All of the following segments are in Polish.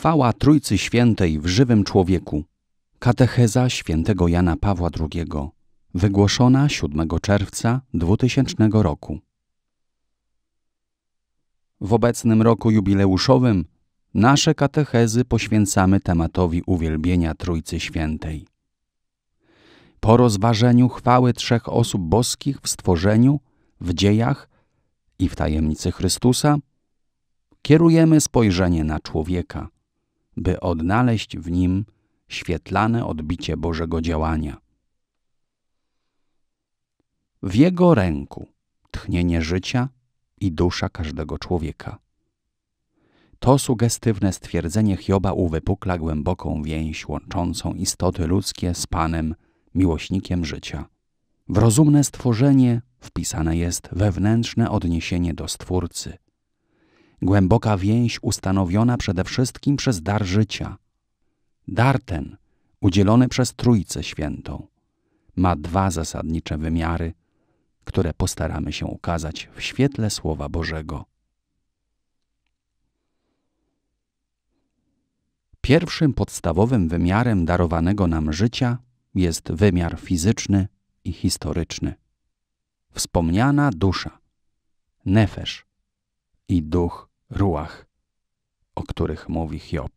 Chwała Trójcy Świętej w żywym człowieku. Katecheza świętego Jana Pawła II. Wygłoszona 7 czerwca 2000 roku. W obecnym roku jubileuszowym nasze katechezy poświęcamy tematowi uwielbienia Trójcy Świętej. Po rozważeniu chwały trzech osób boskich w stworzeniu, w dziejach i w tajemnicy Chrystusa, kierujemy spojrzenie na człowieka – by odnaleźć w nim świetlane odbicie Bożego działania. W Jego ręku tchnienie życia i dusza każdego człowieka. To sugestywne stwierdzenie Hioba uwypukla głęboką więź łączącą istoty ludzkie z Panem, miłośnikiem życia. W rozumne stworzenie wpisane jest wewnętrzne odniesienie do Stwórcy – głęboka więź ustanowiona przede wszystkim przez dar życia. Dar ten, udzielony przez Trójcę Świętą, ma dwa zasadnicze wymiary, które postaramy się ukazać w świetle Słowa Bożego. Pierwszym podstawowym wymiarem darowanego nam życia jest wymiar fizyczny i historyczny. Wspomniana dusza, nefesz i duch ruach, o których mówi Hiob.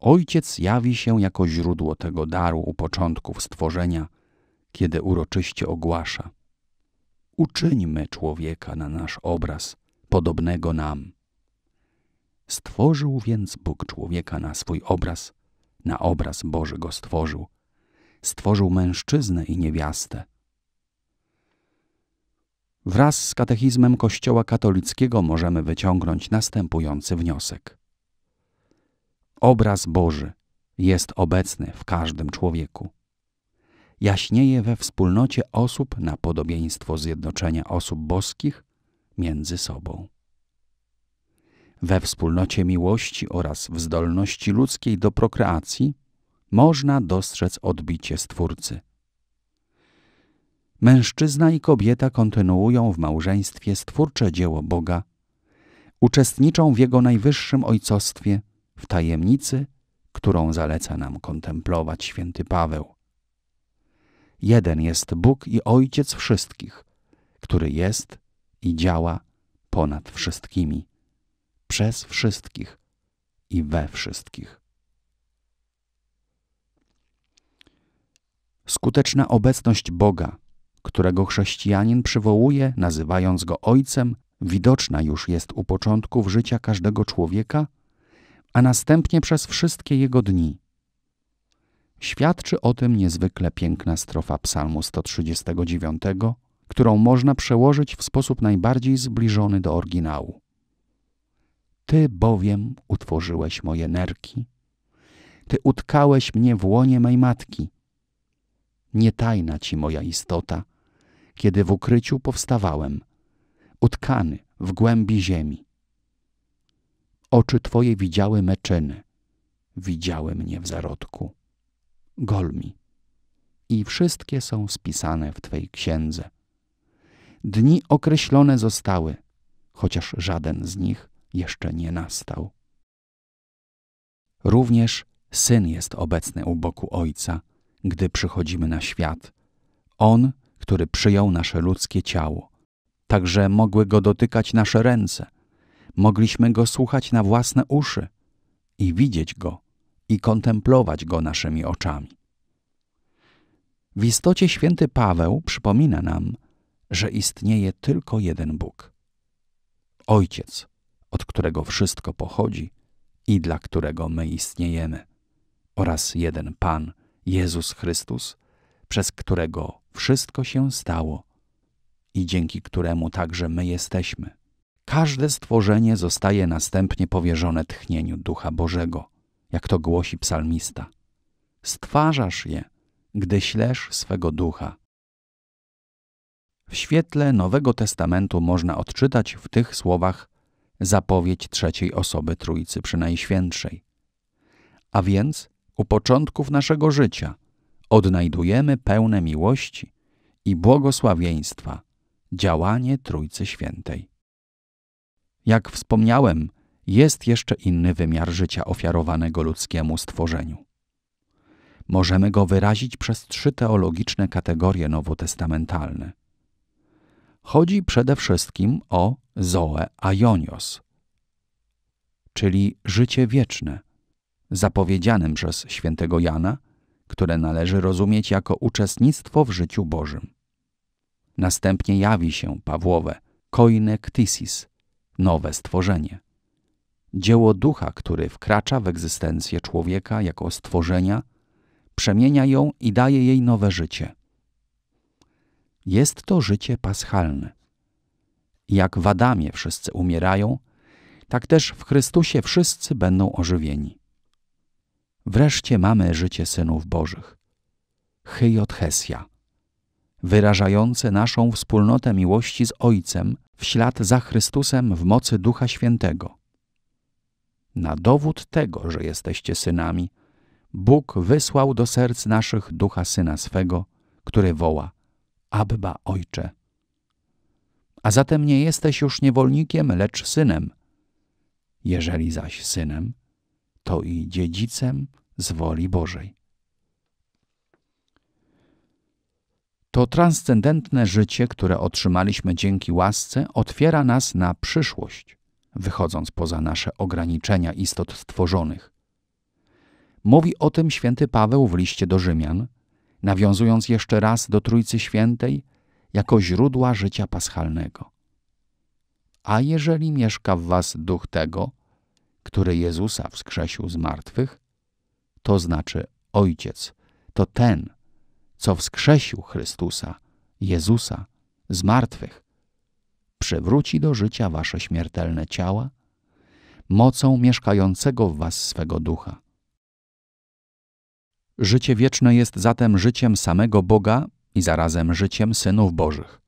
Ojciec jawi się jako źródło tego daru u początków stworzenia, kiedy uroczyście ogłasza: Uczyńmy człowieka na nasz obraz, podobnego nam. Stworzył więc Bóg człowieka na swój obraz, na obraz Boży go stworzył. Stworzył mężczyznę i niewiastę Wraz z katechizmem Kościoła katolickiego możemy wyciągnąć następujący wniosek. Obraz Boży jest obecny w każdym człowieku. Jaśnieje we wspólnocie osób na podobieństwo zjednoczenia osób boskich między sobą. We wspólnocie miłości oraz w zdolności ludzkiej do prokreacji można dostrzec odbicie Stwórcy – Mężczyzna i kobieta kontynuują w małżeństwie stwórcze dzieło Boga, uczestniczą w Jego najwyższym ojcostwie, w tajemnicy, którą zaleca nam kontemplować święty Paweł. Jeden jest Bóg i Ojciec wszystkich, który jest i działa ponad wszystkimi, przez wszystkich i we wszystkich. Skuteczna obecność Boga którego chrześcijanin przywołuje, nazywając go Ojcem, widoczna już jest u początków życia każdego człowieka, a następnie przez wszystkie jego dni. Świadczy o tym niezwykle piękna strofa Psalmu 139, którą można przełożyć w sposób najbardziej zbliżony do oryginału. Ty bowiem utworzyłeś moje nerki, ty utkałeś mnie w łonie mej matki. Nie tajna ci moja istota, kiedy w ukryciu powstawałem, utkany w głębi ziemi. Oczy Twoje widziały me czyny, widziały mnie w zarodku. Golmi. I wszystkie są spisane w Twej księdze. Dni określone zostały, chociaż żaden z nich jeszcze nie nastał. Również syn jest obecny u boku ojca gdy przychodzimy na świat. On, który przyjął nasze ludzkie ciało, także mogły go dotykać nasze ręce, mogliśmy go słuchać na własne uszy i widzieć go i kontemplować go naszymi oczami. W istocie święty Paweł przypomina nam, że istnieje tylko jeden Bóg. Ojciec, od którego wszystko pochodzi i dla którego my istniejemy, oraz jeden Pan – Jezus Chrystus, przez którego wszystko się stało i dzięki któremu także my jesteśmy. Każde stworzenie zostaje następnie powierzone tchnieniu Ducha Bożego, jak to głosi psalmista. Stwarzasz je, gdy ślesz swego ducha. W świetle Nowego Testamentu można odczytać w tych słowach zapowiedź trzeciej osoby Trójcy Przynajświętszej. A więc u początków naszego życia odnajdujemy pełne miłości i błogosławieństwa działanie Trójcy Świętej. Jak wspomniałem, jest jeszcze inny wymiar życia ofiarowanego ludzkiemu stworzeniu. Możemy go wyrazić przez trzy teologiczne kategorie nowotestamentalne. Chodzi przede wszystkim o Zoe Aionios, czyli życie wieczne – zapowiedzianym przez świętego Jana, które należy rozumieć jako uczestnictwo w życiu Bożym. Następnie jawi się Pawłowe koine ktisis, nowe stworzenie. Dzieło ducha, który wkracza w egzystencję człowieka jako stworzenia, przemienia ją i daje jej nowe życie. Jest to życie paschalne. Jak w Adamie wszyscy umierają, tak też w Chrystusie wszyscy będą ożywieni. Wreszcie mamy życie synów Bożych. Hyjot wyrażające naszą wspólnotę miłości z Ojcem w ślad za Chrystusem w mocy Ducha Świętego. Na dowód tego, że jesteście synami, Bóg wysłał do serc naszych Ducha Syna swego, który woła Abba Ojcze. A zatem nie jesteś już niewolnikiem, lecz synem. Jeżeli zaś synem, to i dziedzicem z woli Bożej. To transcendentne życie, które otrzymaliśmy dzięki łasce, otwiera nas na przyszłość, wychodząc poza nasze ograniczenia istot stworzonych. Mówi o tym święty Paweł w liście do Rzymian, nawiązując jeszcze raz do Trójcy Świętej jako źródła życia paschalnego. A jeżeli mieszka w was duch tego, który Jezusa wskrzesił z martwych, to znaczy Ojciec, to ten, co wskrzesił Chrystusa, Jezusa z martwych, przywróci do życia wasze śmiertelne ciała mocą mieszkającego w was swego ducha. Życie wieczne jest zatem życiem samego Boga i zarazem życiem synów Bożych.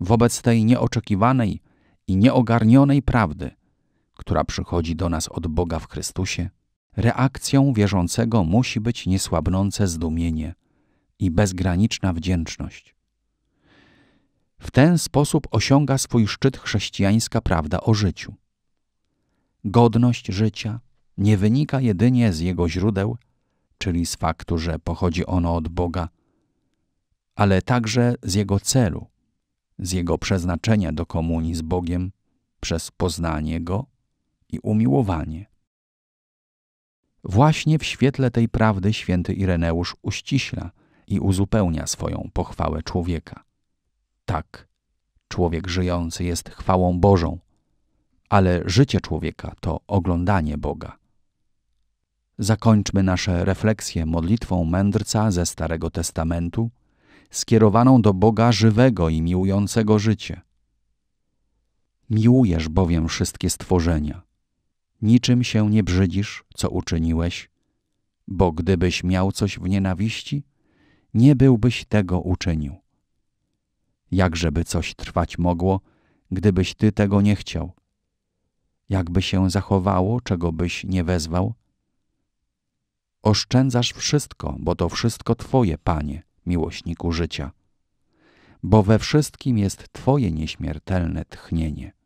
Wobec tej nieoczekiwanej i nieogarnionej prawdy która przychodzi do nas od Boga w Chrystusie, reakcją wierzącego musi być niesłabnące zdumienie i bezgraniczna wdzięczność. W ten sposób osiąga swój szczyt chrześcijańska prawda o życiu. Godność życia nie wynika jedynie z jego źródeł, czyli z faktu, że pochodzi ono od Boga, ale także z jego celu, z jego przeznaczenia do komunii z Bogiem przez poznanie go i umiłowanie. Właśnie w świetle tej prawdy święty Ireneusz uściśla i uzupełnia swoją pochwałę człowieka. Tak, człowiek żyjący jest chwałą Bożą, ale życie człowieka to oglądanie Boga. Zakończmy nasze refleksje modlitwą mędrca ze Starego Testamentu, skierowaną do Boga żywego i miłującego życie. Miłujesz bowiem wszystkie stworzenia – niczym się nie brzydzisz, co uczyniłeś, bo gdybyś miał coś w nienawiści, nie byłbyś tego uczynił. Jakżeby coś trwać mogło, gdybyś ty tego nie chciał? Jakby się zachowało, czego byś nie wezwał? Oszczędzasz wszystko, bo to wszystko Twoje, Panie, miłośniku życia, bo we wszystkim jest Twoje nieśmiertelne tchnienie.